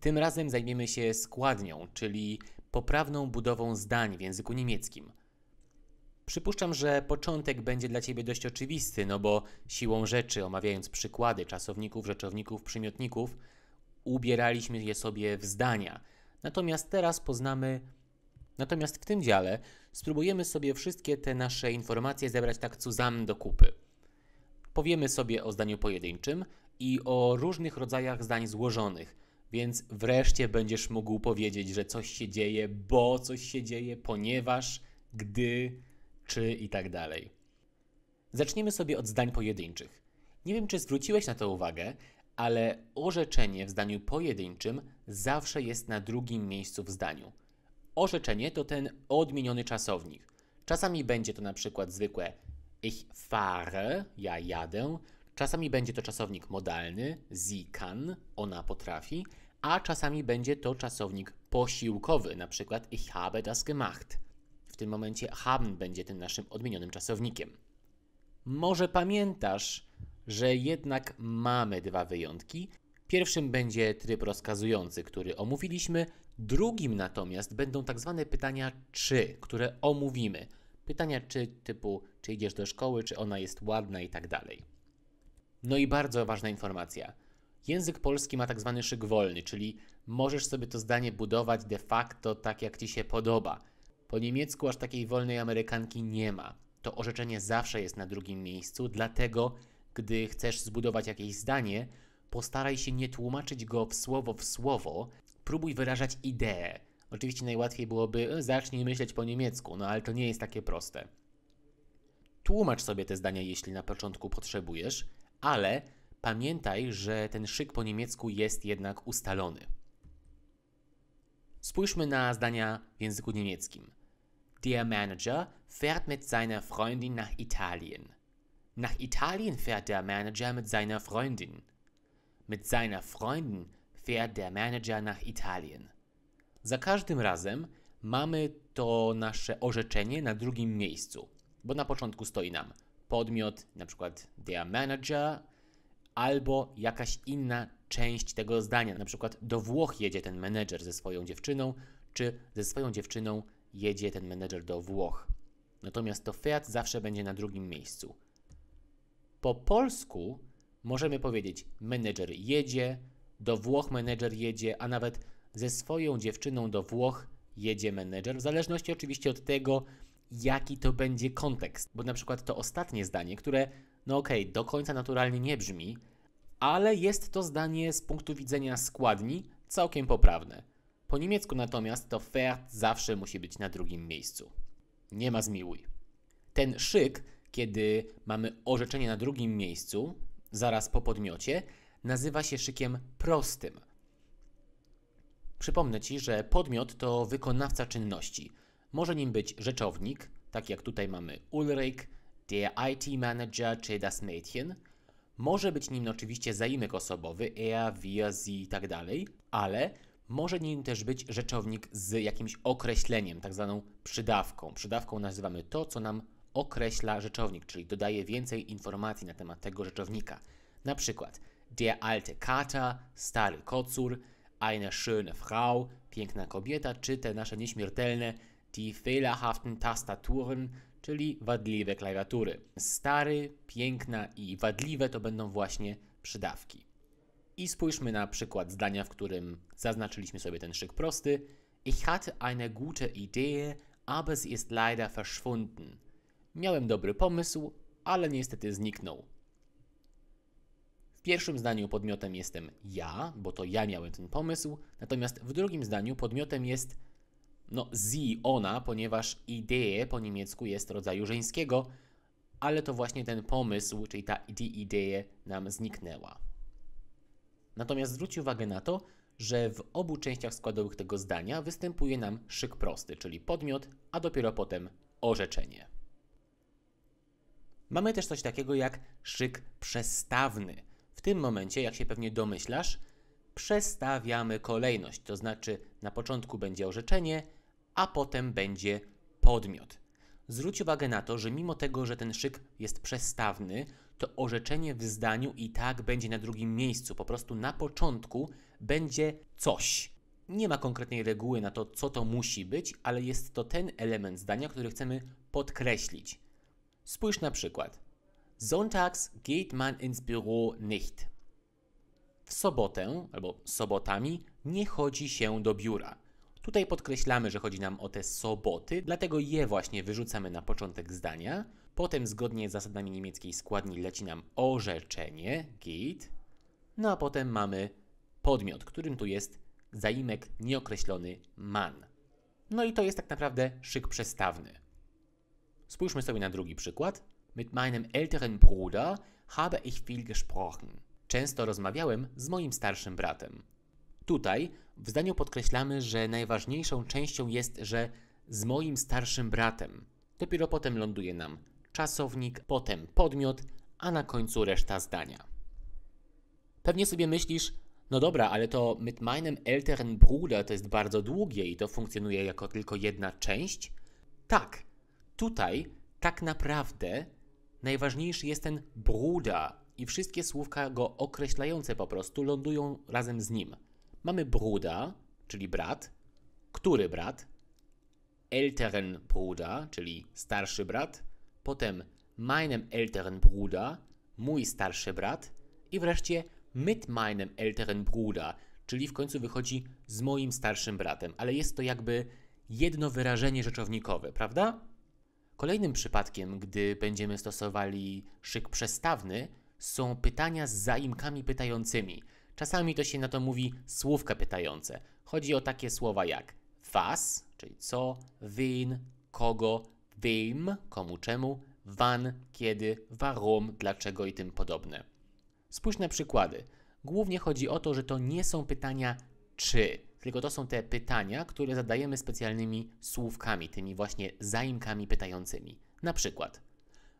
Tym razem zajmiemy się składnią, czyli poprawną budową zdań w języku niemieckim. Przypuszczam, że początek będzie dla Ciebie dość oczywisty, no bo siłą rzeczy, omawiając przykłady czasowników, rzeczowników, przymiotników, ubieraliśmy je sobie w zdania. Natomiast teraz poznamy, natomiast w tym dziale spróbujemy sobie wszystkie te nasze informacje zebrać tak cuzam do kupy. Powiemy sobie o zdaniu pojedynczym i o różnych rodzajach zdań złożonych, więc wreszcie będziesz mógł powiedzieć, że coś się dzieje, bo coś się dzieje, ponieważ, gdy, czy i tak dalej. Zacznijmy sobie od zdań pojedynczych. Nie wiem, czy zwróciłeś na to uwagę, ale orzeczenie w zdaniu pojedynczym zawsze jest na drugim miejscu w zdaniu. Orzeczenie to ten odmieniony czasownik. Czasami będzie to na przykład zwykłe ich fahre, ja jadę. Czasami będzie to czasownik modalny, sie kann, ona potrafi, a czasami będzie to czasownik posiłkowy, na przykład ich habe das gemacht. W tym momencie haben będzie tym naszym odmienionym czasownikiem. Może pamiętasz, że jednak mamy dwa wyjątki. Pierwszym będzie tryb rozkazujący, który omówiliśmy, drugim natomiast będą tak zwane pytania czy, które omówimy. Pytania czy typu, czy idziesz do szkoły, czy ona jest ładna i tak dalej. No i bardzo ważna informacja. Język polski ma tak zwany szyk wolny, czyli możesz sobie to zdanie budować de facto tak, jak ci się podoba. Po niemiecku aż takiej wolnej Amerykanki nie ma. To orzeczenie zawsze jest na drugim miejscu, dlatego gdy chcesz zbudować jakieś zdanie, postaraj się nie tłumaczyć go w słowo w słowo, próbuj wyrażać ideę, Oczywiście najłatwiej byłoby e, zacznij myśleć po niemiecku, no ale to nie jest takie proste. Tłumacz sobie te zdania, jeśli na początku potrzebujesz, ale pamiętaj, że ten szyk po niemiecku jest jednak ustalony. Spójrzmy na zdania w języku niemieckim. Der Manager fährt mit seiner Freundin nach Italien. Nach Italien fährt der Manager mit seiner Freundin. Mit seiner Freundin fährt der Manager nach Italien. Za każdym razem mamy to nasze orzeczenie na drugim miejscu, bo na początku stoi nam podmiot, na przykład their manager, albo jakaś inna część tego zdania, na przykład do Włoch jedzie ten menedżer ze swoją dziewczyną, czy ze swoją dziewczyną jedzie ten menedżer do Włoch. Natomiast to Fiat zawsze będzie na drugim miejscu. Po polsku możemy powiedzieć menedżer jedzie, do Włoch menedżer jedzie, a nawet ze swoją dziewczyną do Włoch jedzie menedżer, w zależności oczywiście od tego, jaki to będzie kontekst. Bo na przykład to ostatnie zdanie, które, no okej, okay, do końca naturalnie nie brzmi, ale jest to zdanie z punktu widzenia składni całkiem poprawne. Po niemiecku natomiast to Fert zawsze musi być na drugim miejscu. Nie ma zmiłuj. Ten szyk, kiedy mamy orzeczenie na drugim miejscu, zaraz po podmiocie, nazywa się szykiem prostym – Przypomnę Ci, że podmiot to wykonawca czynności. Może nim być rzeczownik, tak jak tutaj mamy Ulrich, der IT-Manager czy das Mädchen. Może być nim oczywiście zaimek osobowy, er, wir, sie i tak dalej, ale może nim też być rzeczownik z jakimś określeniem, tak zwaną przydawką. Przydawką nazywamy to, co nam określa rzeczownik, czyli dodaje więcej informacji na temat tego rzeczownika. Na przykład der alte Kater, stary kocur, eine schöne Frau, piękna kobieta, czy te nasze nieśmiertelne die fehlerhaften Tastaturen, czyli wadliwe klawiatury. Stary, piękna i wadliwe to będą właśnie przydawki. I spójrzmy na przykład zdania, w którym zaznaczyliśmy sobie ten szyk prosty. Ich hatte eine gute Idee, aber sie ist leider verschwunden. Miałem dobry pomysł, ale niestety zniknął. W pierwszym zdaniu podmiotem jestem ja, bo to ja miałem ten pomysł, natomiast w drugim zdaniu podmiotem jest no sie, ona, ponieważ idee po niemiecku jest rodzaju żeńskiego, ale to właśnie ten pomysł, czyli ta idee nam zniknęła. Natomiast zwróć uwagę na to, że w obu częściach składowych tego zdania występuje nam szyk prosty, czyli podmiot, a dopiero potem orzeczenie. Mamy też coś takiego jak szyk przestawny – w tym momencie, jak się pewnie domyślasz, przestawiamy kolejność, to znaczy na początku będzie orzeczenie, a potem będzie podmiot. Zwróć uwagę na to, że mimo tego, że ten szyk jest przestawny, to orzeczenie w zdaniu i tak będzie na drugim miejscu. Po prostu na początku będzie coś. Nie ma konkretnej reguły na to, co to musi być, ale jest to ten element zdania, który chcemy podkreślić. Spójrz na przykład. Sonntags geht man ins Büro nicht. W sobotę albo sobotami nie chodzi się do biura. Tutaj podkreślamy, że chodzi nam o te soboty, dlatego je właśnie wyrzucamy na początek zdania. Potem zgodnie z zasadami niemieckiej składni leci nam orzeczenie, geht. No a potem mamy podmiot, którym tu jest zaimek nieokreślony man. No i to jest tak naprawdę szyk przestawny. Spójrzmy sobie na drugi przykład. Mit meinem älteren Bruder habe ich viel gesprochen. Często rozmawiałem z moim starszym bratem. Tutaj w zdaniu podkreślamy, że najważniejszą częścią jest, że z moim starszym bratem. Dopiero potem ląduje nam czasownik, potem podmiot, a na końcu reszta zdania. Pewnie sobie myślisz, no dobra, ale to mit meinem älteren Bruder to jest bardzo długie i to funkcjonuje jako tylko jedna część? Tak, tutaj tak naprawdę Najważniejszy jest ten bruda i wszystkie słówka go określające po prostu lądują razem z nim. Mamy bruda, czyli brat. Który brat? Älteren Bruder, czyli starszy brat. Potem meinem älteren Bruder, mój starszy brat. I wreszcie mit meinem älteren Bruder, czyli w końcu wychodzi z moim starszym bratem, ale jest to jakby jedno wyrażenie rzeczownikowe, prawda? Kolejnym przypadkiem, gdy będziemy stosowali szyk przestawny, są pytania z zaimkami pytającymi. Czasami to się na to mówi słówka pytające. Chodzi o takie słowa jak was, czyli co, win, kogo, wim, komu, czemu, wan, kiedy, warum, dlaczego i tym podobne. Spójrz na przykłady. Głównie chodzi o to, że to nie są pytania czy tylko to są te pytania, które zadajemy specjalnymi słówkami, tymi właśnie zaimkami pytającymi. Na przykład,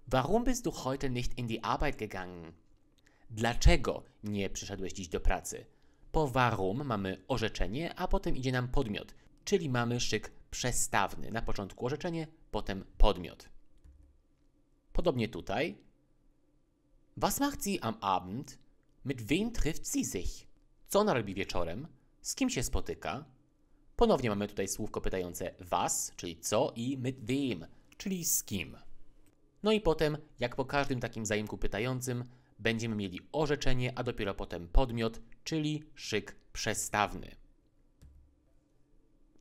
warum bist du heute nicht in die Arbeit gegangen? Dlaczego nie przyszedłeś dziś do pracy? Po warum mamy orzeczenie, a potem idzie nam podmiot, czyli mamy szyk przestawny. Na początku orzeczenie, potem podmiot. Podobnie tutaj. Was macht sie am Abend? Mit wem trifft sie sich? Co ona robi wieczorem? z kim się spotyka. Ponownie mamy tutaj słówko pytające was, czyli co i mit wem, czyli z kim. No i potem, jak po każdym takim zaimku pytającym, będziemy mieli orzeczenie, a dopiero potem podmiot, czyli szyk przestawny.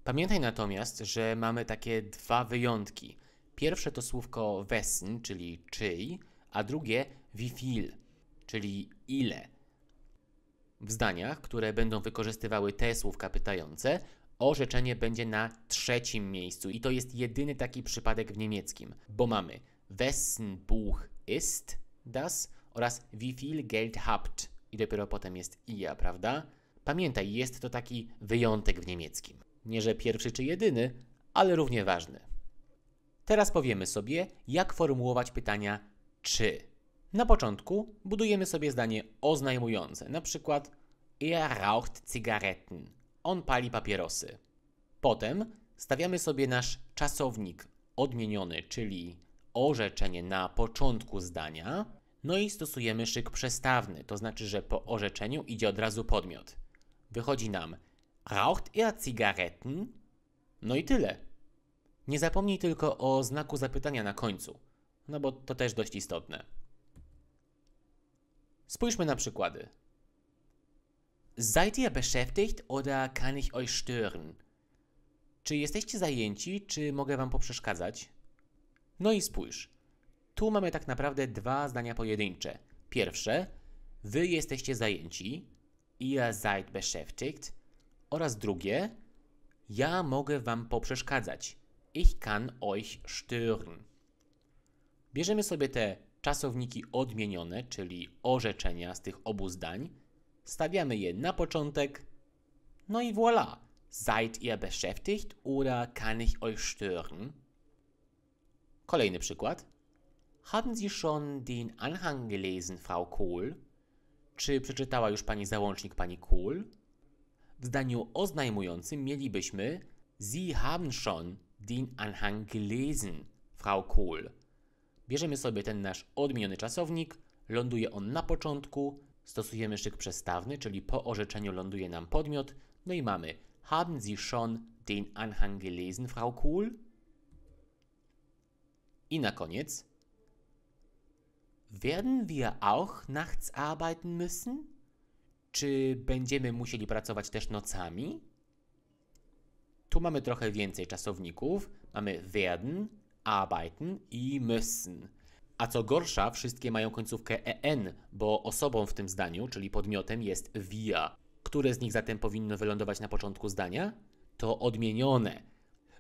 Pamiętaj natomiast, że mamy takie dwa wyjątki. Pierwsze to słówko wessen, czyli czyj, a drugie viel, czyli ile. W zdaniach, które będą wykorzystywały te słówka pytające, orzeczenie będzie na trzecim miejscu i to jest jedyny taki przypadek w niemieckim, bo mamy wessen Buch ist das oraz wie viel Geld habt i dopiero potem jest ja, prawda? Pamiętaj, jest to taki wyjątek w niemieckim. Nie, że pierwszy czy jedyny, ale równie ważny. Teraz powiemy sobie, jak formułować pytania czy. Na początku budujemy sobie zdanie oznajmujące, na przykład Er raucht Zigaretten. On pali papierosy. Potem stawiamy sobie nasz czasownik odmieniony, czyli orzeczenie na początku zdania, no i stosujemy szyk przestawny, to znaczy, że po orzeczeniu idzie od razu podmiot. Wychodzi nam raucht er Zigaretten? No i tyle. Nie zapomnij tylko o znaku zapytania na końcu, no bo to też dość istotne. Spójrzmy na przykłady. Seid ihr beschäftigt oder kann ich euch stören? Czy jesteście zajęci, czy mogę wam poprzeszkadzać? No i spójrz. Tu mamy tak naprawdę dwa zdania pojedyncze. Pierwsze, wy jesteście zajęci, ihr seid beschäftigt. Oraz drugie, ja mogę wam poprzeszkadzać. Ich kann euch stören. Bierzemy sobie te czasowniki odmienione, czyli orzeczenia z tych obu zdań, stawiamy je na początek, no i voilà. Seid ihr beschäftigt oder kann ich euch stören? Kolejny przykład. Haben Sie schon den Anhang gelesen, Frau Kohl? Czy przeczytała już Pani załącznik Pani Kohl? W zdaniu oznajmującym mielibyśmy Sie haben schon den Anhang gelesen, Frau Kohl. Bierzemy sobie ten nasz odmieniony czasownik, ląduje on na początku, stosujemy szyk przestawny, czyli po orzeczeniu ląduje nam podmiot, no i mamy Haben Sie schon den Anhang gelesen, Frau Kuhl? I na koniec Werden wir auch nachts arbeiten müssen? Czy będziemy musieli pracować też nocami? Tu mamy trochę więcej czasowników. Mamy werden, arbeiten i müssen. A co gorsza, wszystkie mają końcówkę en, bo osobą w tym zdaniu, czyli podmiotem jest wir. Które z nich zatem powinno wylądować na początku zdania? To odmienione.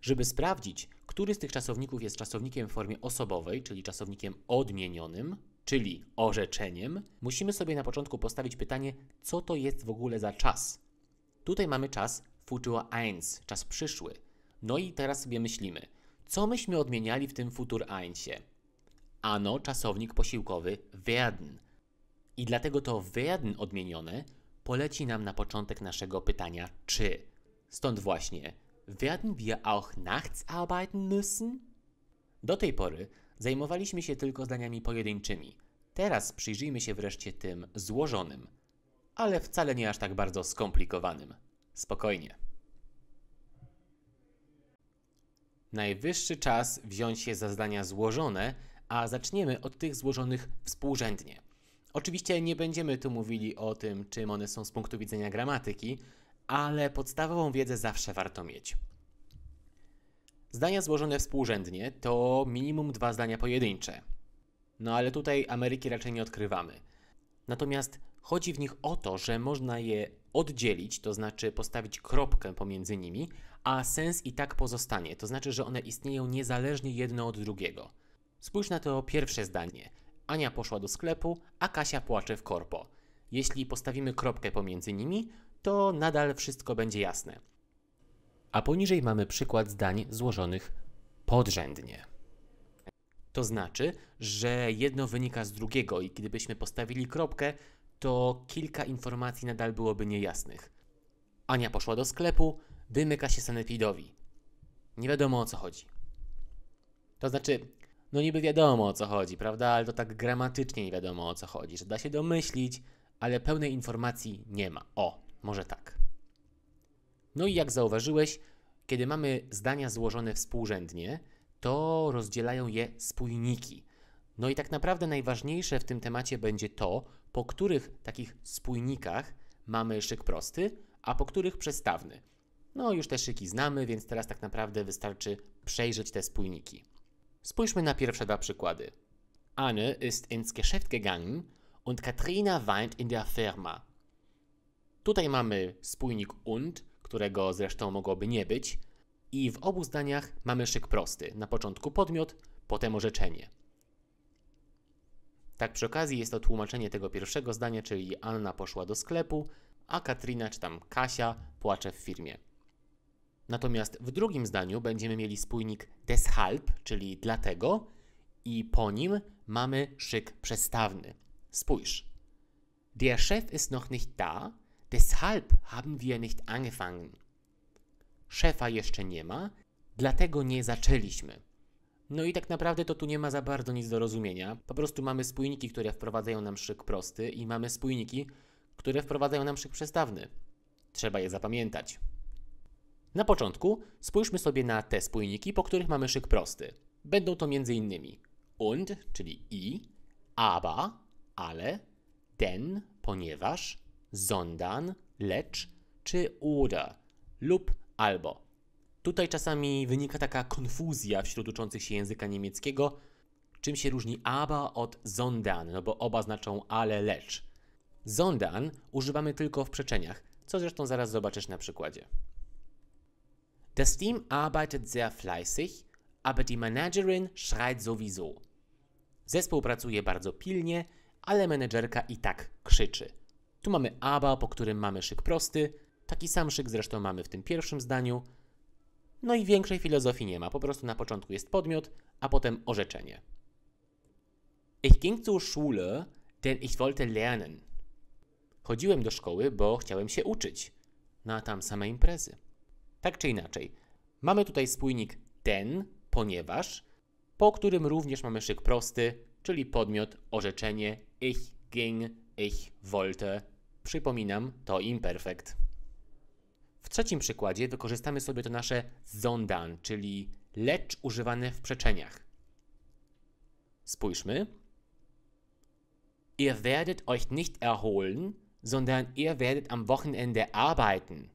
Żeby sprawdzić, który z tych czasowników jest czasownikiem w formie osobowej, czyli czasownikiem odmienionym, czyli orzeczeniem, musimy sobie na początku postawić pytanie, co to jest w ogóle za czas. Tutaj mamy czas futur 1, czas przyszły. No i teraz sobie myślimy – co myśmy odmieniali w tym futur einsie? Ano czasownik posiłkowy werden. I dlatego to werden odmienione poleci nam na początek naszego pytania czy. Stąd właśnie werden wir auch nachts arbeiten müssen? Do tej pory zajmowaliśmy się tylko zdaniami pojedynczymi. Teraz przyjrzyjmy się wreszcie tym złożonym, ale wcale nie aż tak bardzo skomplikowanym. Spokojnie. Najwyższy czas wziąć się za zdania złożone, a zaczniemy od tych złożonych współrzędnie. Oczywiście nie będziemy tu mówili o tym, czym one są z punktu widzenia gramatyki, ale podstawową wiedzę zawsze warto mieć. Zdania złożone współrzędnie to minimum dwa zdania pojedyncze. No ale tutaj Ameryki raczej nie odkrywamy. Natomiast chodzi w nich o to, że można je oddzielić, to znaczy postawić kropkę pomiędzy nimi, a sens i tak pozostanie, to znaczy, że one istnieją niezależnie jedno od drugiego. Spójrz na to pierwsze zdanie. Ania poszła do sklepu, a Kasia płacze w korpo. Jeśli postawimy kropkę pomiędzy nimi, to nadal wszystko będzie jasne. A poniżej mamy przykład zdań złożonych podrzędnie. To znaczy, że jedno wynika z drugiego i gdybyśmy postawili kropkę, to kilka informacji nadal byłoby niejasnych. Ania poszła do sklepu, wymyka się sanepidowi. Nie wiadomo o co chodzi. To znaczy, no niby wiadomo o co chodzi, prawda? Ale to tak gramatycznie nie wiadomo o co chodzi, że da się domyślić, ale pełnej informacji nie ma. O, może tak. No i jak zauważyłeś, kiedy mamy zdania złożone współrzędnie, to rozdzielają je spójniki. No i tak naprawdę najważniejsze w tym temacie będzie to, po których takich spójnikach mamy szyk prosty, a po których przestawny. No, już te szyki znamy, więc teraz tak naprawdę wystarczy przejrzeć te spójniki. Spójrzmy na pierwsze dwa przykłady. Anne ist ins Geschäft gegangen und Katrina weint in der Firma. Tutaj mamy spójnik und, którego zresztą mogłoby nie być, i w obu zdaniach mamy szyk prosty. Na początku podmiot, potem orzeczenie. Tak przy okazji jest to tłumaczenie tego pierwszego zdania, czyli Anna poszła do sklepu, a Katrina czy tam Kasia płacze w firmie. Natomiast w drugim zdaniu będziemy mieli spójnik deshalb, czyli dlatego, i po nim mamy szyk przestawny. Spójrz. Der Chef ist noch nicht da, deshalb haben wir nicht angefangen. Szefa jeszcze nie ma, dlatego nie zaczęliśmy. No i tak naprawdę to tu nie ma za bardzo nic do rozumienia. Po prostu mamy spójniki, które wprowadzają nam szyk prosty i mamy spójniki, które wprowadzają nam szyk przestawny. Trzeba je zapamiętać. Na początku spójrzmy sobie na te spójniki, po których mamy szyk prosty. Będą to m.in. und, czyli i, aber, ale, denn, ponieważ, sondern, lecz, czy oder, lub albo. Tutaj czasami wynika taka konfuzja wśród uczących się języka niemieckiego, czym się różni aber od sondern, no bo oba znaczą ale, lecz. Sondern używamy tylko w przeczeniach, co zresztą zaraz zobaczysz na przykładzie. Das Team arbeitet sehr fleißig, aber die Managerin schreit sowieso. Zespół pracuje bardzo pilnie, ale menedżerka i tak krzyczy. Tu mamy aber, po którym mamy szyk prosty, taki sam szyk zresztą mamy w tym pierwszym zdaniu. No i większej filozofii nie ma, po prostu na początku jest podmiot, a potem orzeczenie. Ich ging zur Schule, denn ich wollte lernen. Chodziłem do szkoły, bo chciałem się uczyć. No a tam same imprezy. Tak czy inaczej, mamy tutaj spójnik ten, ponieważ, po którym również mamy szyk prosty, czyli podmiot, orzeczenie ich ging, ich wollte. Przypominam, to imperfekt. W trzecim przykładzie wykorzystamy sobie to nasze zondan, czyli lecz używane w przeczeniach. Spójrzmy. Ihr werdet euch nicht erholen, sondern ihr werdet am Wochenende arbeiten.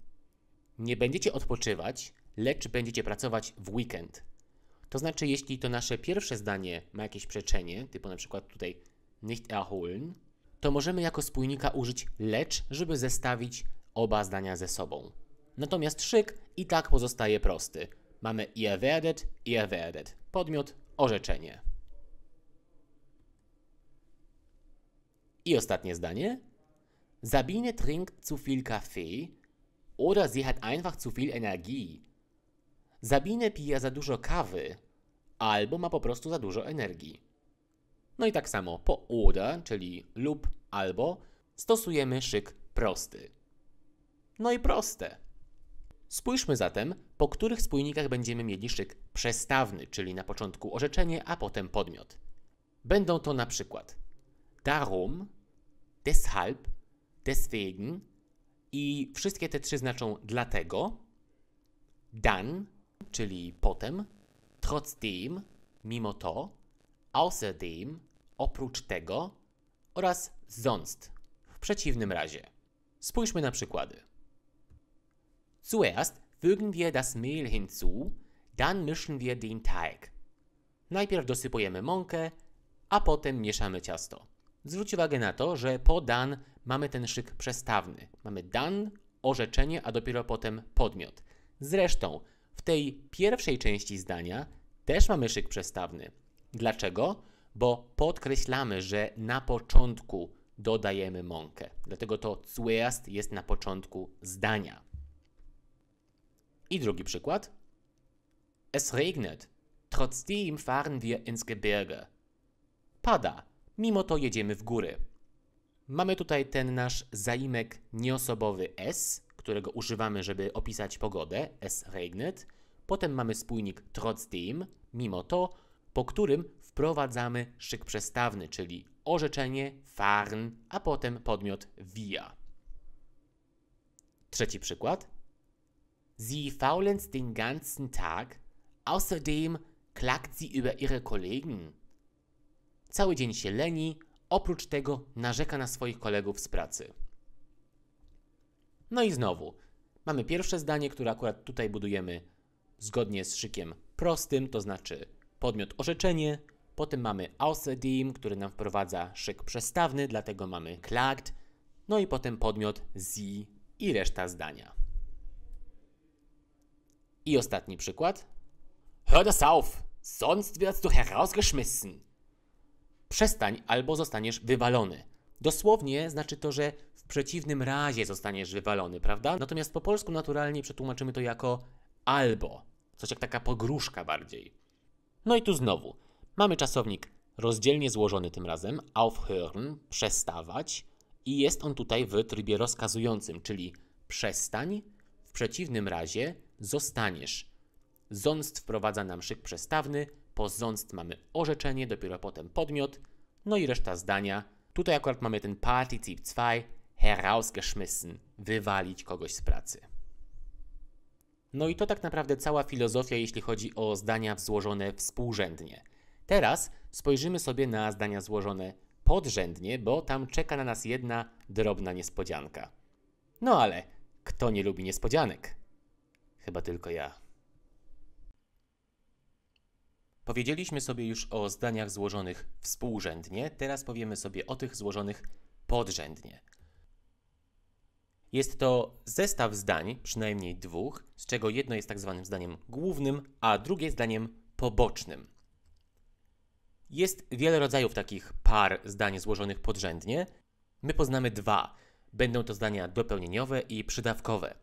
Nie będziecie odpoczywać, lecz będziecie pracować w weekend. To znaczy, jeśli to nasze pierwsze zdanie ma jakieś przeczenie, typu na przykład tutaj nicht erholen, to możemy jako spójnika użyć lecz, żeby zestawić oba zdania ze sobą. Natomiast szyk i tak pozostaje prosty. Mamy ihr werdet, ihr werdet. Podmiot, orzeczenie. I ostatnie zdanie. Sabine trinkt zu viel Kaffee, Oder sie hat einfach zu viel Energie. Sabine pija za dużo kawy, albo ma po prostu za dużo energii. No i tak samo po oder, czyli lub albo, stosujemy szyk prosty. No i proste. Spójrzmy zatem, po których spójnikach będziemy mieli szyk przestawny, czyli na początku orzeczenie, a potem podmiot. Będą to na przykład darum, deshalb, deswegen, i wszystkie te trzy znaczą dlatego, dann, czyli potem, trotzdem, mimo to, außerdem, oprócz tego oraz sonst, w przeciwnym razie. Spójrzmy na przykłady. Zuerst fügen wir das Mehl hinzu, dann mischen wir den Teig. Najpierw dosypujemy mąkę, a potem mieszamy ciasto. Zwróć uwagę na to, że po dan mamy ten szyk przestawny. Mamy dan, orzeczenie, a dopiero potem podmiot. Zresztą w tej pierwszej części zdania też mamy szyk przestawny. Dlaczego? Bo podkreślamy, że na początku dodajemy mąkę. Dlatego to zuerst jest na początku zdania. I drugi przykład. Es regnet. Trotzdem fahren wir ins Gebirge. Pada. Mimo to jedziemy w góry. Mamy tutaj ten nasz zaimek nieosobowy S, którego używamy, żeby opisać pogodę, S regnet. Potem mamy spójnik trotzdem, mimo to, po którym wprowadzamy szyk przestawny, czyli orzeczenie, farn, a potem podmiot via. Trzeci przykład. Sie faulenst den ganzen Tag. Außerdem klagt sie über ihre Kollegen cały dzień się leni, oprócz tego narzeka na swoich kolegów z pracy. No i znowu, mamy pierwsze zdanie, które akurat tutaj budujemy zgodnie z szykiem prostym, to znaczy podmiot orzeczenie, potem mamy ausedim, który nam wprowadza szyk przestawny, dlatego mamy klagt, no i potem podmiot zi i reszta zdania. I ostatni przykład. Hör das auf, sonst wirst du herausgeschmissen przestań albo zostaniesz wywalony. Dosłownie znaczy to, że w przeciwnym razie zostaniesz wywalony, prawda? Natomiast po polsku naturalnie przetłumaczymy to jako albo. Coś jak taka pogróżka bardziej. No i tu znowu mamy czasownik rozdzielnie złożony tym razem, aufhören, przestawać, i jest on tutaj w trybie rozkazującym, czyli przestań, w przeciwnym razie zostaniesz. Zonst wprowadza nam szyk przestawny, po zonst mamy orzeczenie, dopiero potem podmiot, no i reszta zdania. Tutaj akurat mamy ten particip 2 herausgeschmissen, wywalić kogoś z pracy. No i to tak naprawdę cała filozofia, jeśli chodzi o zdania złożone współrzędnie. Teraz spojrzymy sobie na zdania złożone podrzędnie, bo tam czeka na nas jedna drobna niespodzianka. No ale kto nie lubi niespodzianek? Chyba tylko ja. Powiedzieliśmy sobie już o zdaniach złożonych współrzędnie, teraz powiemy sobie o tych złożonych podrzędnie. Jest to zestaw zdań, przynajmniej dwóch, z czego jedno jest tak zwanym zdaniem głównym, a drugie zdaniem pobocznym. Jest wiele rodzajów takich par zdań złożonych podrzędnie. My poznamy dwa. Będą to zdania dopełnieniowe i przydawkowe.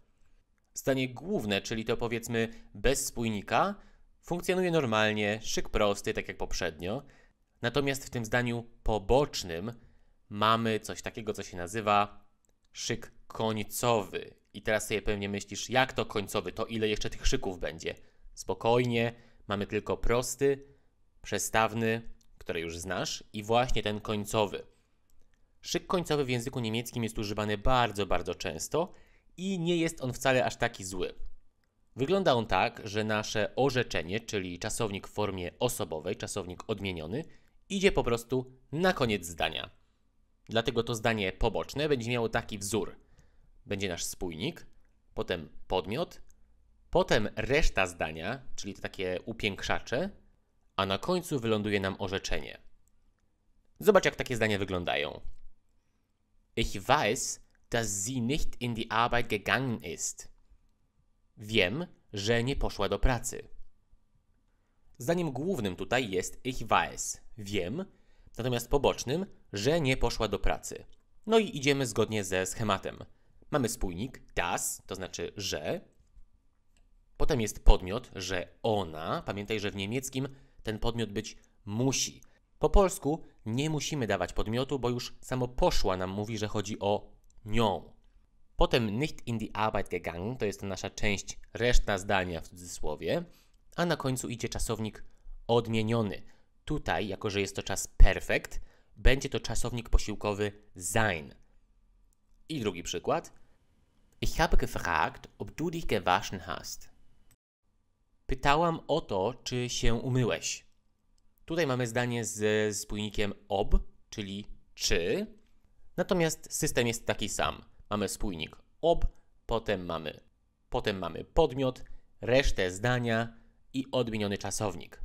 Zdanie główne, czyli to powiedzmy bez spójnika, Funkcjonuje normalnie, szyk prosty, tak jak poprzednio. Natomiast w tym zdaniu pobocznym mamy coś takiego, co się nazywa szyk końcowy. I teraz sobie pewnie myślisz, jak to końcowy, to ile jeszcze tych szyków będzie? Spokojnie, mamy tylko prosty, przestawny, który już znasz, i właśnie ten końcowy. Szyk końcowy w języku niemieckim jest używany bardzo, bardzo często i nie jest on wcale aż taki zły. Wygląda on tak, że nasze orzeczenie, czyli czasownik w formie osobowej, czasownik odmieniony, idzie po prostu na koniec zdania. Dlatego to zdanie poboczne będzie miało taki wzór. Będzie nasz spójnik, potem podmiot, potem reszta zdania, czyli te takie upiększacze, a na końcu wyląduje nam orzeczenie. Zobacz, jak takie zdania wyglądają. Ich weiß, dass sie nicht in die Arbeit gegangen ist. Wiem, że nie poszła do pracy. Zdaniem głównym tutaj jest ich weiß, wiem, natomiast pobocznym, że nie poszła do pracy. No i idziemy zgodnie ze schematem. Mamy spójnik das, to znaczy że. Potem jest podmiot, że ona. Pamiętaj, że w niemieckim ten podmiot być musi. Po polsku nie musimy dawać podmiotu, bo już samo poszła nam mówi, że chodzi o nią. Potem nicht in die Arbeit gegangen, to jest nasza część reszta zdania w cudzysłowie, a na końcu idzie czasownik odmieniony. Tutaj, jako że jest to czas perfekt, będzie to czasownik posiłkowy sein. I drugi przykład. Ich habe gefragt, ob du dich gewaschen hast. Pytałam o to, czy się umyłeś. Tutaj mamy zdanie ze spójnikiem ob, czyli czy. Natomiast system jest taki sam mamy spójnik ob, potem mamy, potem mamy podmiot, resztę zdania i odmieniony czasownik.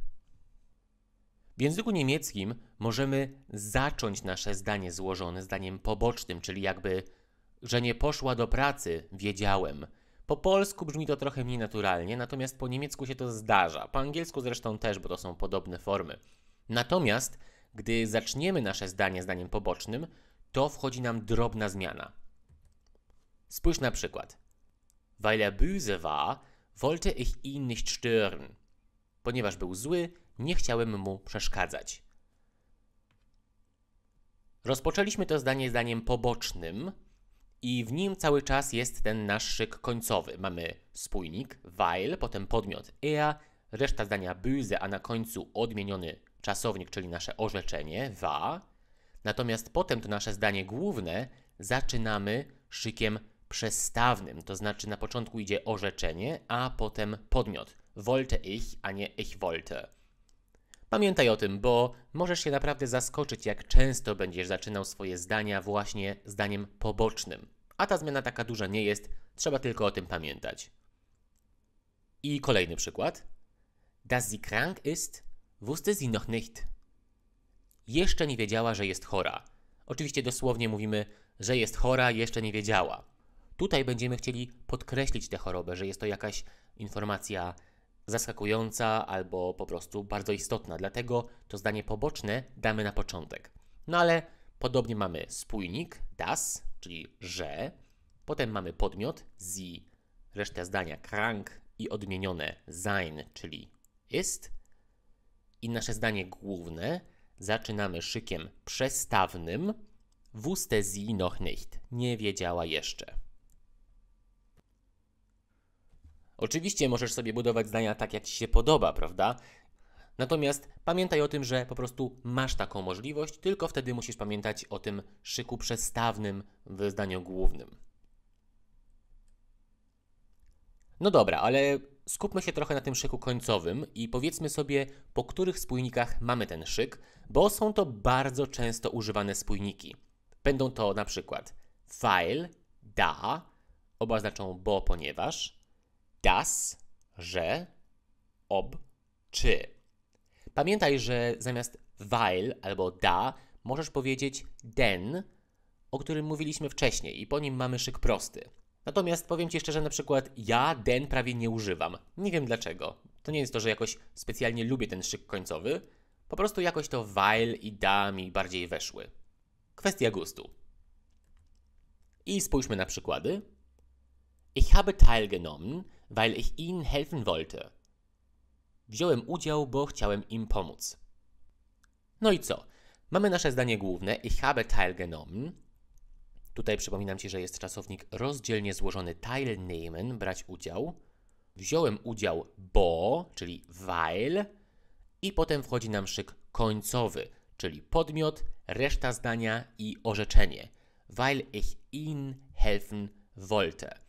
W języku niemieckim możemy zacząć nasze zdanie złożone zdaniem pobocznym, czyli jakby, że nie poszła do pracy, wiedziałem. Po polsku brzmi to trochę mniej naturalnie, natomiast po niemiecku się to zdarza. Po angielsku zresztą też, bo to są podobne formy. Natomiast, gdy zaczniemy nasze zdanie zdaniem pobocznym, to wchodzi nam drobna zmiana. Spójrz na przykład. Weil er böse war, wollte ich ihn nicht stören. Ponieważ był zły, nie chciałem mu przeszkadzać. Rozpoczęliśmy to zdanie zdaniem pobocznym i w nim cały czas jest ten nasz szyk końcowy. Mamy spójnik, weil, potem podmiot er, reszta zdania böse, a na końcu odmieniony czasownik, czyli nasze orzeczenie, war. Natomiast potem to nasze zdanie główne zaczynamy szykiem przestawnym, to znaczy na początku idzie orzeczenie, a potem podmiot. Wollte ich, a nie ich wollte. Pamiętaj o tym, bo możesz się naprawdę zaskoczyć, jak często będziesz zaczynał swoje zdania właśnie zdaniem pobocznym. A ta zmiana taka duża nie jest, trzeba tylko o tym pamiętać. I kolejny przykład. Das sie krank ist, wusste sie noch nicht. Jeszcze nie wiedziała, że jest chora. Oczywiście dosłownie mówimy, że jest chora, jeszcze nie wiedziała. Tutaj będziemy chcieli podkreślić tę chorobę, że jest to jakaś informacja zaskakująca albo po prostu bardzo istotna. Dlatego to zdanie poboczne damy na początek. No ale podobnie mamy spójnik das, czyli że, potem mamy podmiot zi, resztę zdania krank i odmienione sein, czyli ist. I nasze zdanie główne zaczynamy szykiem przestawnym. Wusste sie noch nicht. Nie wiedziała jeszcze. Oczywiście możesz sobie budować zdania tak, jak ci się podoba, prawda? Natomiast pamiętaj o tym, że po prostu masz taką możliwość, tylko wtedy musisz pamiętać o tym szyku przestawnym w zdaniu głównym. No dobra, ale skupmy się trochę na tym szyku końcowym i powiedzmy sobie, po których spójnikach mamy ten szyk, bo są to bardzo często używane spójniki. Będą to na przykład file, da, oba znaczą bo, ponieważ, das, że, ob, czy. Pamiętaj, że zamiast weil albo da możesz powiedzieć den, o którym mówiliśmy wcześniej i po nim mamy szyk prosty. Natomiast powiem Ci szczerze, na przykład ja den prawie nie używam. Nie wiem dlaczego. To nie jest to, że jakoś specjalnie lubię ten szyk końcowy. Po prostu jakoś to weil i da mi bardziej weszły. Kwestia gustu. I spójrzmy na przykłady. Ich habe teilgenommen weil ich ihnen helfen wollte. Wziąłem udział, bo chciałem im pomóc. No i co? Mamy nasze zdanie główne. Ich habe teilgenommen. Tutaj przypominam Ci, że jest czasownik rozdzielnie złożony teilnehmen, brać udział. Wziąłem udział bo, czyli weil. I potem wchodzi nam szyk końcowy, czyli podmiot, reszta zdania i orzeczenie. Weil ich ihnen helfen wollte.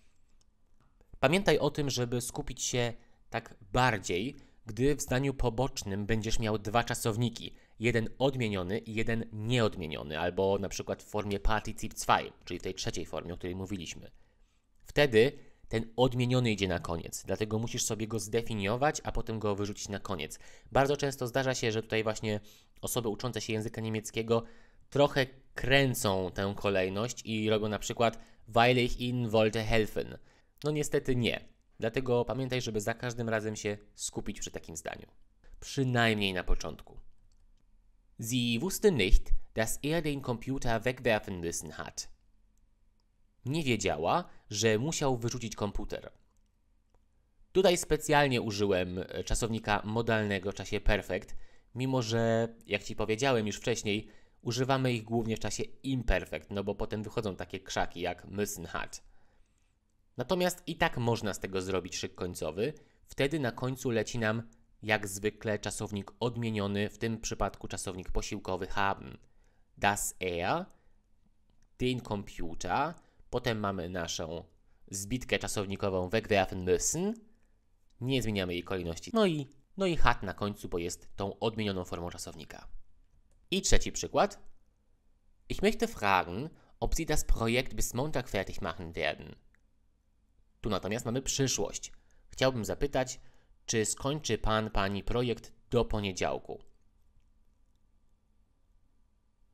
Pamiętaj o tym, żeby skupić się tak bardziej, gdy w zdaniu pobocznym będziesz miał dwa czasowniki, jeden odmieniony i jeden nieodmieniony, albo na przykład w formie particip 2, czyli tej trzeciej formie, o której mówiliśmy. Wtedy ten odmieniony idzie na koniec, dlatego musisz sobie go zdefiniować, a potem go wyrzucić na koniec. Bardzo często zdarza się, że tutaj właśnie osoby uczące się języka niemieckiego trochę kręcą tę kolejność i robią na przykład weil ich in wollte helfen, no niestety nie. Dlatego pamiętaj, żeby za każdym razem się skupić przy takim zdaniu. Przynajmniej na początku. Sie wusste nicht, dass er den Computer wegwerfen müssen hat. Nie wiedziała, że musiał wyrzucić komputer. Tutaj specjalnie użyłem e, czasownika modalnego w czasie perfekt, mimo że, jak Ci powiedziałem już wcześniej, używamy ich głównie w czasie imperfekt, no bo potem wychodzą takie krzaki jak müssen hat. Natomiast i tak można z tego zrobić szyk końcowy. Wtedy na końcu leci nam jak zwykle czasownik odmieniony, w tym przypadku czasownik posiłkowy haben. Das er, den Computer, potem mamy naszą zbitkę czasownikową wegwerfen müssen, nie zmieniamy jej kolejności, no i, no i hat na końcu, bo jest tą odmienioną formą czasownika. I trzeci przykład. Ich möchte fragen, ob Sie das Projekt bis Montag fertig machen werden. Tu natomiast mamy przyszłość. Chciałbym zapytać, czy skończy Pan Pani projekt do poniedziałku?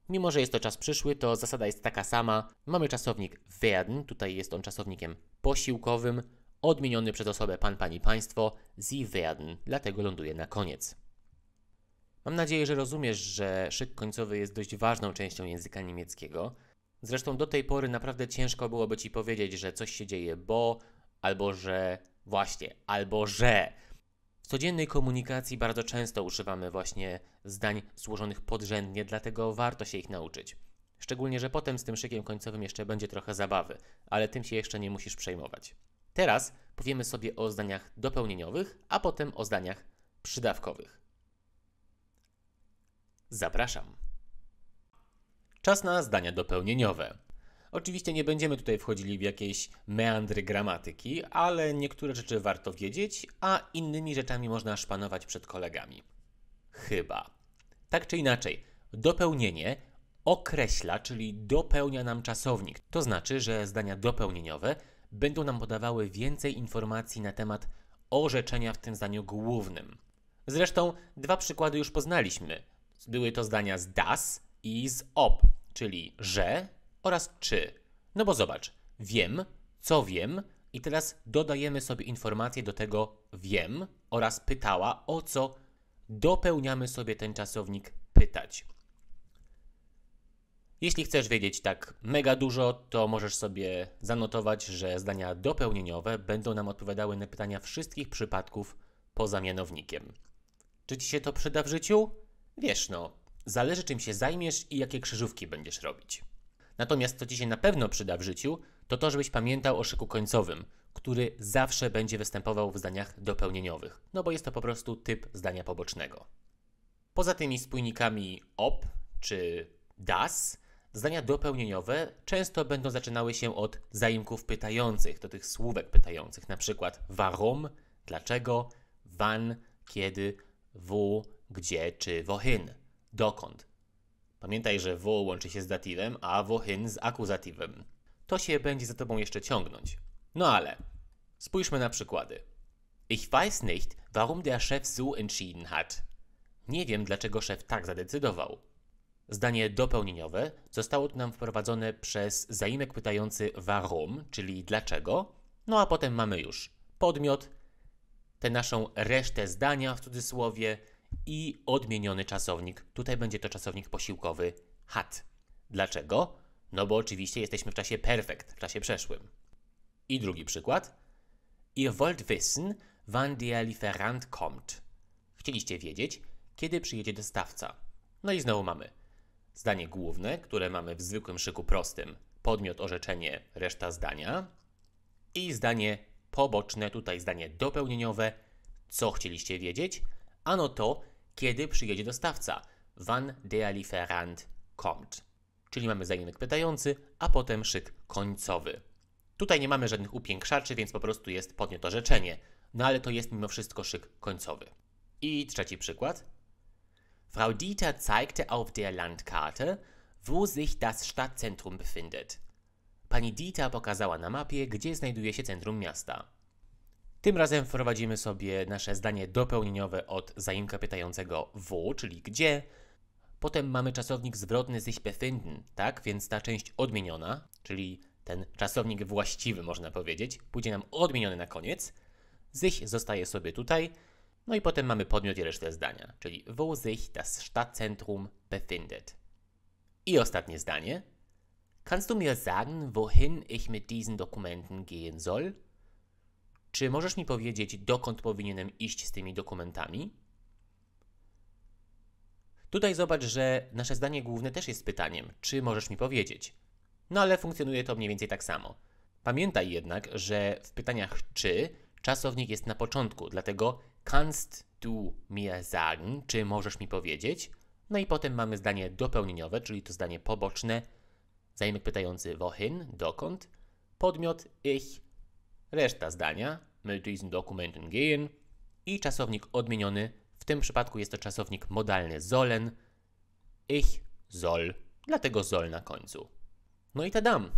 Mimo, że jest to czas przyszły, to zasada jest taka sama. Mamy czasownik werden, tutaj jest on czasownikiem posiłkowym, odmieniony przez osobę pan, pani, państwo, sie werden, dlatego ląduje na koniec. Mam nadzieję, że rozumiesz, że szyk końcowy jest dość ważną częścią języka niemieckiego. Zresztą do tej pory naprawdę ciężko byłoby ci powiedzieć, że coś się dzieje bo, albo że właśnie, albo że. W codziennej komunikacji bardzo często używamy właśnie zdań złożonych podrzędnie, dlatego warto się ich nauczyć. Szczególnie, że potem z tym szykiem końcowym jeszcze będzie trochę zabawy, ale tym się jeszcze nie musisz przejmować. Teraz powiemy sobie o zdaniach dopełnieniowych, a potem o zdaniach przydawkowych. Zapraszam. Czas na zdania dopełnieniowe. Oczywiście nie będziemy tutaj wchodzili w jakieś meandry gramatyki, ale niektóre rzeczy warto wiedzieć, a innymi rzeczami można szpanować przed kolegami. Chyba. Tak czy inaczej, dopełnienie określa, czyli dopełnia nam czasownik. To znaczy, że zdania dopełnieniowe będą nam podawały więcej informacji na temat orzeczenia w tym zdaniu głównym. Zresztą dwa przykłady już poznaliśmy. Były to zdania z das i z ob, czyli że oraz czy. No bo zobacz, wiem, co wiem, i teraz dodajemy sobie informację do tego wiem oraz pytała, o co dopełniamy sobie ten czasownik pytać. Jeśli chcesz wiedzieć tak mega dużo, to możesz sobie zanotować, że zdania dopełnieniowe będą nam odpowiadały na pytania wszystkich przypadków poza mianownikiem. Czy ci się to przyda w życiu? Wiesz no, zależy czym się zajmiesz i jakie krzyżówki będziesz robić. Natomiast co Ci się na pewno przyda w życiu, to to, żebyś pamiętał o szyku końcowym, który zawsze będzie występował w zdaniach dopełnieniowych, no bo jest to po prostu typ zdania pobocznego. Poza tymi spójnikami op czy das, zdania dopełnieniowe często będą zaczynały się od zaimków pytających, do tych słówek pytających, na przykład warum, dlaczego, wann, kiedy, wo, gdzie czy wohin, dokąd. Pamiętaj, że wo łączy się z datywem, a wohin z akuzatywem. To się będzie za tobą jeszcze ciągnąć. No ale spójrzmy na przykłady. Ich weiß nicht, warum der Chef so entschieden hat. Nie wiem, dlaczego szef tak zadecydował. Zdanie dopełnieniowe zostało tu nam wprowadzone przez zaimek pytający warum, czyli dlaczego, no a potem mamy już podmiot, tę naszą resztę zdania w cudzysłowie, i odmieniony czasownik. Tutaj będzie to czasownik posiłkowy had. Dlaczego? No bo oczywiście jesteśmy w czasie perfekt, w czasie przeszłym. I drugi przykład. Ihr wollt wissen, wann der Lieferant kommt. Chcieliście wiedzieć, kiedy przyjedzie dostawca. No i znowu mamy zdanie główne, które mamy w zwykłym szyku prostym. Podmiot, orzeczenie, reszta zdania. I zdanie poboczne, tutaj zdanie dopełnieniowe. Co chcieliście wiedzieć? Ano to, kiedy przyjedzie dostawca. Wann der Lieferant kommt. Czyli mamy zaimek pytający, a potem szyk końcowy. Tutaj nie mamy żadnych upiększaczy, więc po prostu jest to orzeczenie. No ale to jest mimo wszystko szyk końcowy. I trzeci przykład. Frau Dieter zeigte auf der Landkarte, wo sich das Stadtzentrum befindet. Pani Dieter pokazała na mapie, gdzie znajduje się centrum miasta. Tym razem wprowadzimy sobie nasze zdanie dopełnieniowe od zaimka pytającego w, czyli gdzie. Potem mamy czasownik zwrotny sich befinden, tak? Więc ta część odmieniona, czyli ten czasownik właściwy, można powiedzieć, pójdzie nam odmieniony na koniec. Sich zostaje sobie tutaj. No i potem mamy podmiot i resztę zdania, czyli wo sich das Stadtzentrum befindet. I ostatnie zdanie. Kannst du mir sagen, wohin ich mit diesen Dokumenten gehen soll? Czy możesz mi powiedzieć, dokąd powinienem iść z tymi dokumentami? Tutaj zobacz, że nasze zdanie główne też jest pytaniem, czy możesz mi powiedzieć? No ale funkcjonuje to mniej więcej tak samo. Pamiętaj jednak, że w pytaniach czy czasownik jest na początku, dlatego kannst du mir sagen, czy możesz mi powiedzieć? No i potem mamy zdanie dopełnieniowe, czyli to zdanie poboczne. Zajmek pytający wohin, dokąd, podmiot ich, reszta zdania, möchte diesen Dokument gehen i czasownik odmieniony, w tym przypadku jest to czasownik modalny sollen, ich soll, dlatego soll na końcu. No i tadam!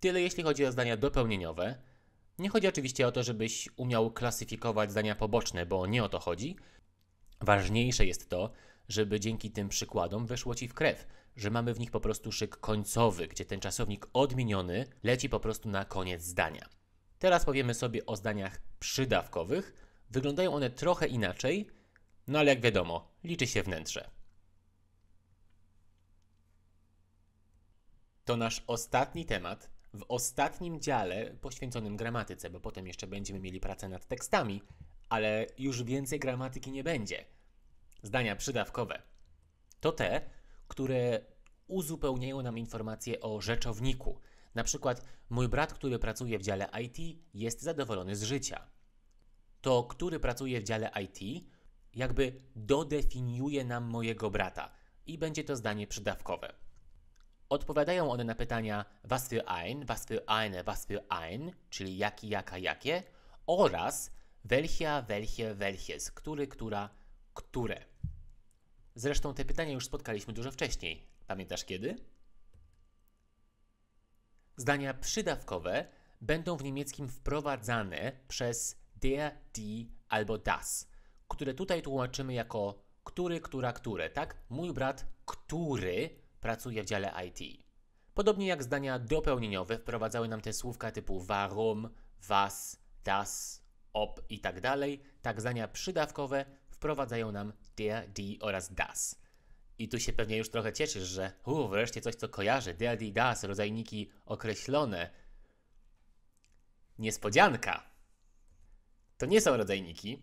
Tyle jeśli chodzi o zdania dopełnieniowe. Nie chodzi oczywiście o to, żebyś umiał klasyfikować zdania poboczne, bo nie o to chodzi. Ważniejsze jest to, żeby dzięki tym przykładom weszło ci w krew, że mamy w nich po prostu szyk końcowy, gdzie ten czasownik odmieniony leci po prostu na koniec zdania. Teraz powiemy sobie o zdaniach przydawkowych. Wyglądają one trochę inaczej, no ale jak wiadomo, liczy się wnętrze. To nasz ostatni temat w ostatnim dziale poświęconym gramatyce, bo potem jeszcze będziemy mieli pracę nad tekstami, ale już więcej gramatyki nie będzie. Zdania przydawkowe to te, które uzupełniają nam informacje o rzeczowniku. Na przykład mój brat, który pracuje w dziale IT, jest zadowolony z życia. To, który pracuje w dziale IT, jakby dodefiniuje nam mojego brata i będzie to zdanie przydawkowe. Odpowiadają one na pytania was für ein, was für eine, was für ein, czyli jaki, jaka, jakie oraz welcher, welche, welches, który, która, które. Zresztą te pytania już spotkaliśmy dużo wcześniej. Pamiętasz kiedy? Zdania przydawkowe będą w niemieckim wprowadzane przez der, die albo das, które tutaj tłumaczymy jako który, która, które, tak? Mój brat, który pracuje w dziale IT. Podobnie jak zdania dopełnieniowe wprowadzały nam te słówka typu warum, was, das, ob i tak dalej, tak zdania przydawkowe wprowadzają nam der, die oraz das. I tu się pewnie już trochę cieszysz, że u, wreszcie coś, co kojarzy, D, D, DAS, rodzajniki określone. Niespodzianka! To nie są rodzajniki,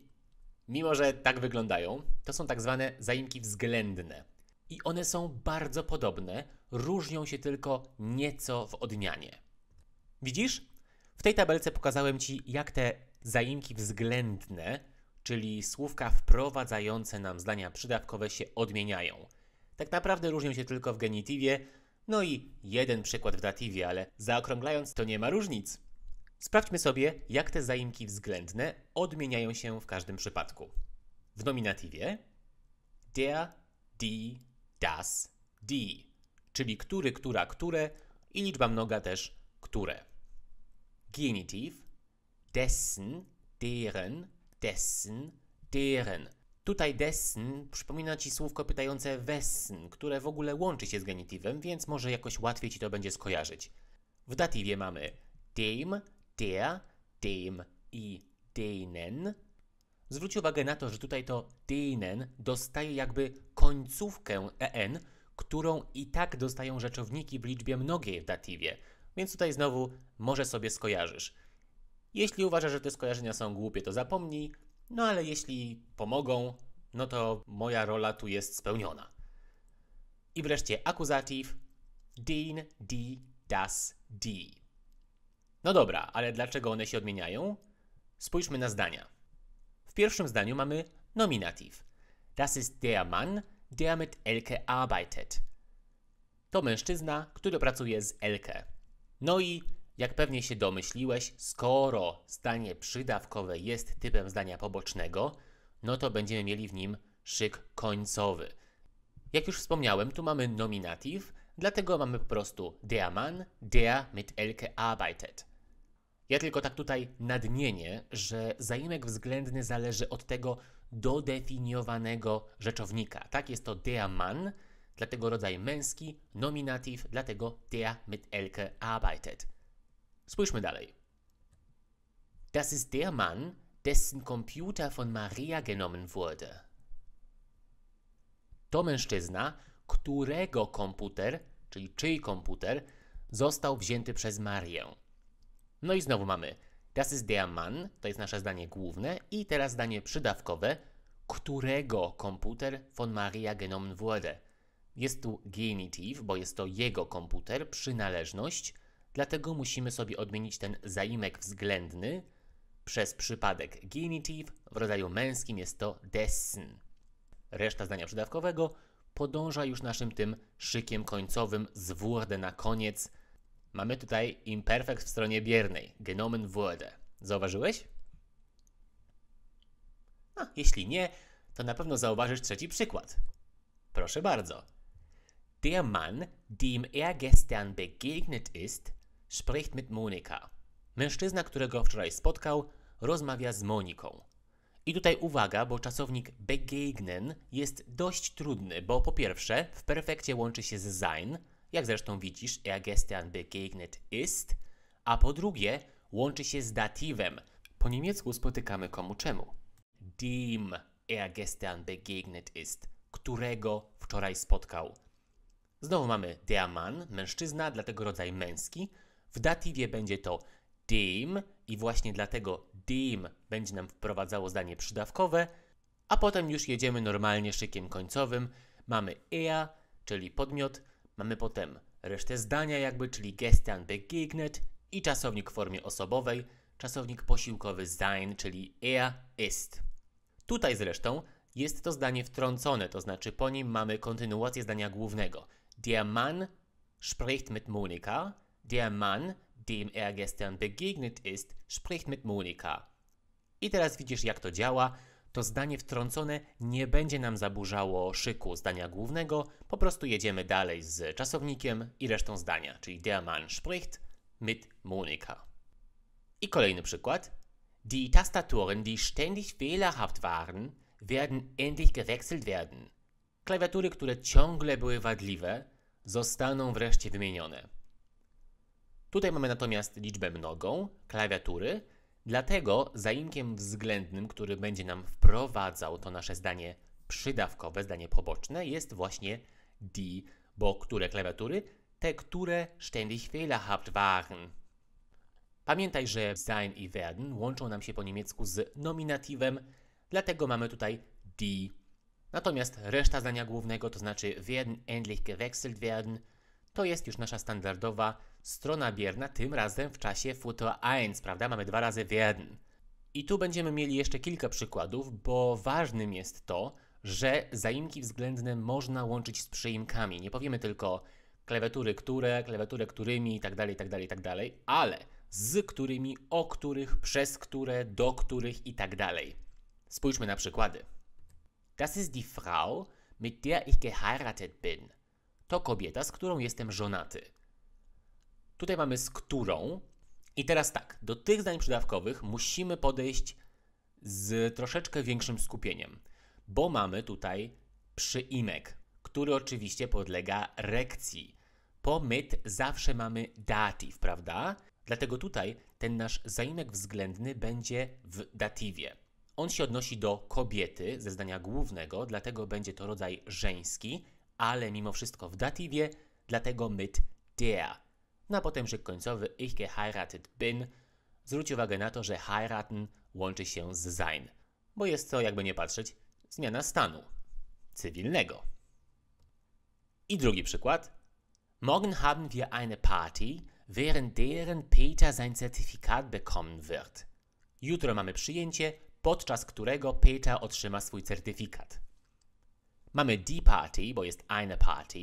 mimo że tak wyglądają, to są tak zwane zaimki względne. I one są bardzo podobne, różnią się tylko nieco w odmianie. Widzisz? W tej tabelce pokazałem Ci, jak te zaimki względne, czyli słówka wprowadzające nam zdania przydawkowe, się odmieniają. Tak naprawdę różnią się tylko w genitywie, no i jeden przykład w datywie, ale zaokrąglając to nie ma różnic. Sprawdźmy sobie, jak te zaimki względne odmieniają się w każdym przypadku. W nominatywie der, die, das, die, czyli który, która, które i liczba mnoga też które. Genitiv: dessen, deren, dessen, deren Tutaj dessen przypomina ci słówko pytające wessen, które w ogóle łączy się z genitywem, więc może jakoś łatwiej ci to będzie skojarzyć. W datywie mamy dem, der, dem i denen. Zwróć uwagę na to, że tutaj to denen dostaje jakby końcówkę en, którą i tak dostają rzeczowniki w liczbie mnogiej w datywie, więc tutaj znowu może sobie skojarzysz. Jeśli uważasz, że te skojarzenia są głupie, to zapomnij, no ale jeśli pomogą, no to moja rola tu jest spełniona. I wreszcie akuzatyw dein, di, das, di. No dobra, ale dlaczego one się odmieniają? Spójrzmy na zdania. W pierwszym zdaniu mamy nominatyw. Das ist der Mann, der mit Elke arbeitet. To mężczyzna, który pracuje z Elke. No i jak pewnie się domyśliłeś, skoro zdanie przydawkowe jest typem zdania pobocznego, no to będziemy mieli w nim szyk końcowy. Jak już wspomniałem, tu mamy nominatyw, dlatego mamy po prostu der Mann, der mit Elke arbeitet. Ja tylko tak tutaj nadmienię, że zaimek względny zależy od tego dodefiniowanego rzeczownika. Tak jest to der Mann, dlatego rodzaj męski, nominatyw, dlatego der mit Elke arbeitet. Spójrzmy dalej. Das ist der Mann, dessen Computer von Maria genommen wurde. To mężczyzna, którego komputer, czyli czyj komputer, został wzięty przez Marię. No i znowu mamy Das ist der Mann, to jest nasze zdanie główne, i teraz zdanie przydawkowe, którego komputer von Maria genommen wurde. Jest tu genitiv, bo jest to jego komputer, przynależność, Dlatego musimy sobie odmienić ten zaimek względny przez przypadek genitive, w rodzaju męskim jest to dessen. Reszta zdania przydawkowego podąża już naszym tym szykiem końcowym z wurde na koniec. Mamy tutaj imperfekt w stronie biernej, genomen wurde. Zauważyłeś? A, jeśli nie, to na pewno zauważysz trzeci przykład. Proszę bardzo. Der Mann, dem er gestern begegnet ist, spricht mit Monika. Mężczyzna, którego wczoraj spotkał, rozmawia z Moniką. I tutaj uwaga, bo czasownik begegnen jest dość trudny, bo po pierwsze w perfekcie łączy się z sein, jak zresztą widzisz, er gestern begegnet ist, a po drugie łączy się z datywem. Po niemiecku spotykamy komu czemu. Dem er gestern begegnet ist, którego wczoraj spotkał. Znowu mamy der Mann, mężczyzna, dlatego rodzaj męski, w datywie będzie to dim i właśnie dlatego dim będzie nam wprowadzało zdanie przydawkowe, a potem już jedziemy normalnie szykiem końcowym. Mamy ea, czyli podmiot, mamy potem resztę zdania jakby, czyli gestan begegnet i czasownik w formie osobowej, czasownik posiłkowy sein, czyli er ist. Tutaj zresztą jest to zdanie wtrącone, to znaczy po nim mamy kontynuację zdania głównego. Der Mann spricht mit Monika, Der Mann, dem er gestern begegnet ist, spricht mit Monika. I teraz widzisz, jak to działa. To zdanie wtrącone nie będzie nam zaburzało szyku zdania głównego, po prostu jedziemy dalej z czasownikiem i resztą zdania, czyli der Mann spricht mit Monika. I kolejny przykład. Die Tastaturen, die ständig fehlerhaft waren, werden endlich gewechselt werden. Klawiatury, które ciągle były wadliwe, zostaną wreszcie wymienione. Tutaj mamy natomiast liczbę mnogą, klawiatury, dlatego zaimkiem względnym, który będzie nam wprowadzał to nasze zdanie przydawkowe, zdanie poboczne, jest właśnie die, bo które klawiatury? Te, które ständig fehlerhaft waren. Pamiętaj, że sein i werden łączą nam się po niemiecku z nominatywem, dlatego mamy tutaj die. Natomiast reszta zdania głównego, to znaczy werden endlich gewechselt werden, to jest już nasza standardowa strona bierna, tym razem w czasie Futur 1, prawda? Mamy dwa razy jeden. I tu będziemy mieli jeszcze kilka przykładów, bo ważnym jest to, że zaimki względne można łączyć z przyimkami. Nie powiemy tylko klawiatury które, klawiatury którymi itd., itd., itd., ale z którymi, o których, przez które, do których itd. Tak Spójrzmy na przykłady. Das ist die Frau, mit der ich geheiratet bin to kobieta, z którą jestem żonaty. Tutaj mamy z którą. I teraz tak, do tych zdań przydawkowych musimy podejść z troszeczkę większym skupieniem, bo mamy tutaj przyimek, który oczywiście podlega rekcji. Po myt zawsze mamy datyw, prawda? Dlatego tutaj ten nasz zaimek względny będzie w datywie. On się odnosi do kobiety ze zdania głównego, dlatego będzie to rodzaj żeński, ale mimo wszystko w datywie, dlatego mit der. Na no potem, potemżek końcowy ich geheiratet bin zwróć uwagę na to, że heiraten łączy się z sein, bo jest to, jakby nie patrzeć, zmiana stanu cywilnego. I drugi przykład. Morgen haben wir eine Party, während deren Peter sein Zertifikat bekommen wird. Jutro mamy przyjęcie, podczas którego Peter otrzyma swój certyfikat. Mamy die Party, bo jest eine Party.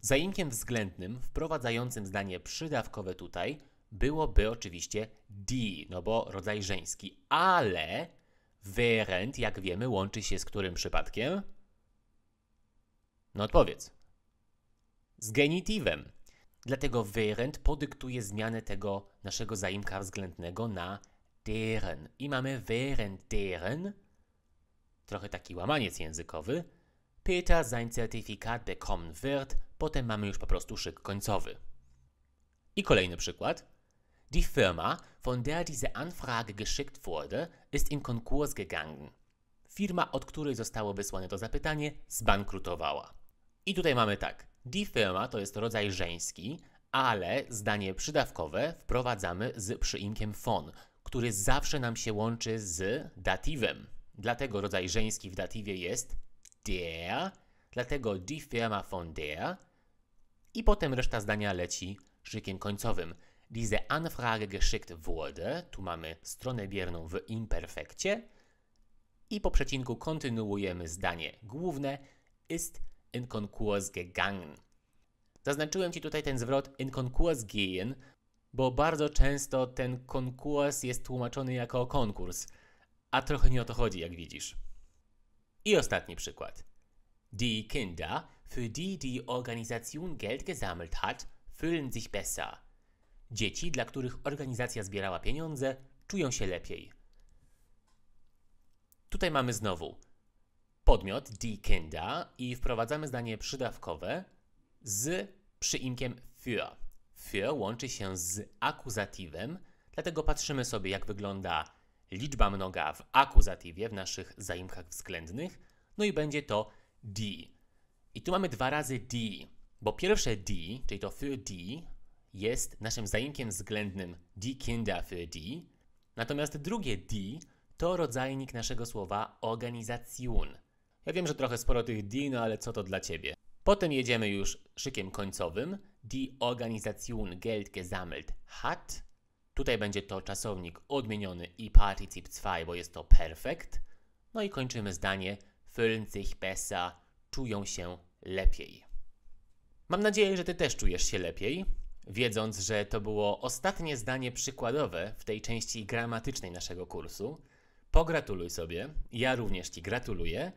Zaimkiem względnym wprowadzającym zdanie przydawkowe tutaj byłoby oczywiście die, no bo rodzaj żeński, ale während, jak wiemy, łączy się z którym przypadkiem? No odpowiedz. Z genitywem. Dlatego während podyktuje zmianę tego naszego zaimka względnego na deren. I mamy während deren, trochę taki łamaniec językowy, Peter sein Zertifikat bekommen wird, potem mamy już po prostu szyk końcowy. I kolejny przykład. Die Firma, von der diese Anfrage geschickt wurde, ist in Konkurs gegangen. Firma, od której zostało wysłane to zapytanie, zbankrutowała. I tutaj mamy tak. Die Firma to jest rodzaj żeński, ale zdanie przydawkowe wprowadzamy z przyimkiem von, który zawsze nam się łączy z datywem. Dlatego rodzaj żeński w datywie jest der, dlatego die Firma von der i potem reszta zdania leci szykiem końcowym. Diese Anfrage geschickt wurde, tu mamy stronę bierną w imperfekcie i po przecinku kontynuujemy zdanie główne ist in Konkurs gegangen. Zaznaczyłem Ci tutaj ten zwrot in Konkurs gehen, bo bardzo często ten konkurs jest tłumaczony jako konkurs, a trochę nie o to chodzi, jak widzisz. I ostatni przykład. Die Kinder, für die die Organisation Geld gesammelt hat, fühlen sich besser. Dzieci, dla których organizacja zbierała pieniądze, czują się lepiej. Tutaj mamy znowu podmiot die Kinder i wprowadzamy zdanie przydawkowe z przyimkiem für. Für łączy się z akuzatywem, dlatego patrzymy sobie, jak wygląda liczba mnoga w akuzatywie, w naszych zaimkach względnych, no i będzie to D. I tu mamy dwa razy D, bo pierwsze D, czyli to für die, jest naszym zaimkiem względnym die Kinder für d, natomiast drugie die to rodzajnik naszego słowa Organisation. Ja wiem, że trochę sporo tych die, no ale co to dla Ciebie? Potem jedziemy już szykiem końcowym. Die Organisation Geld gesammelt hat Tutaj będzie to czasownik odmieniony i partycip 2, bo jest to perfekt. No i kończymy zdanie. Fühlen sich besser. Czują się lepiej. Mam nadzieję, że Ty też czujesz się lepiej, wiedząc, że to było ostatnie zdanie przykładowe w tej części gramatycznej naszego kursu. Pogratuluj sobie. Ja również Ci gratuluję.